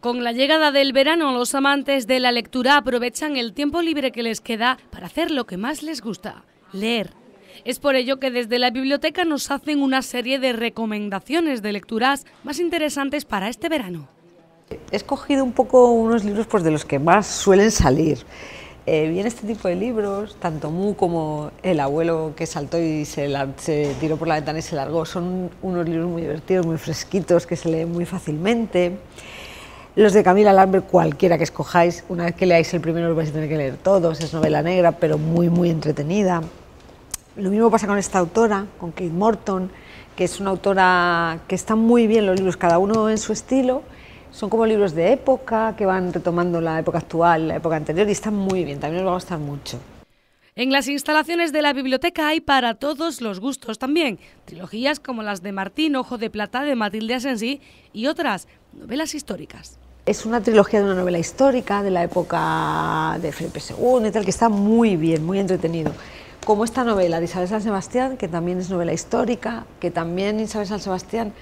Con la llegada del verano, los amantes de la lectura aprovechan el tiempo libre que les queda para hacer lo que más les gusta, leer. Es por ello que desde la biblioteca nos hacen una serie de recomendaciones de lecturas más interesantes para este verano. He escogido un poco unos libros pues, de los que más suelen salir. bien eh, este tipo de libros, tanto Mu como El abuelo que saltó y se, tiró por la ventana y se largó, son unos libros muy divertidos, muy fresquitos, que se leen muy fácilmente. Los de Camila Lambert, cualquiera que escojáis, una vez que leáis el primero los vais a tener que leer todos, es novela negra, pero muy, muy entretenida. Lo mismo pasa con esta autora, con Kate Morton, que es una autora que está muy bien los libros, cada uno en su estilo. Son como libros de época que van retomando la época actual, la época anterior y están muy bien, también os va a gustar mucho. En las instalaciones de la biblioteca hay para todos los gustos también, trilogías como las de Martín Ojo de Plata de Matilde Asensí y otras novelas históricas. Es una trilogía de una novela histórica de la época de Felipe II tal, que está muy bien, muy entretenido. Como esta novela de Isabel San Sebastián, que también es novela histórica, que también Isabel San Sebastián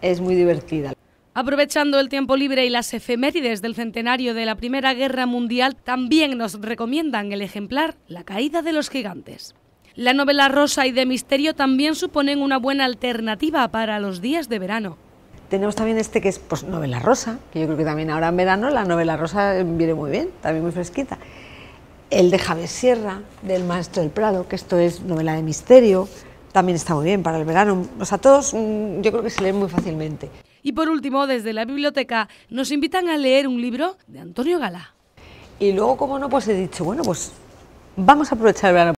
es muy divertida. Aprovechando el tiempo libre y las efemérides del centenario de la Primera Guerra Mundial, también nos recomiendan el ejemplar La caída de los gigantes. La novela rosa y de misterio también suponen una buena alternativa para los días de verano. Tenemos también este que es pues, novela rosa, que yo creo que también ahora en verano la novela rosa eh, viene muy bien, también muy fresquita. El de Javier Sierra, del Maestro del Prado, que esto es novela de misterio, también está muy bien para el verano. O sea, todos mm, yo creo que se leen muy fácilmente. Y por último, desde la biblioteca nos invitan a leer un libro de Antonio Gala. Y luego, como no, pues he dicho, bueno, pues vamos a aprovechar el verano.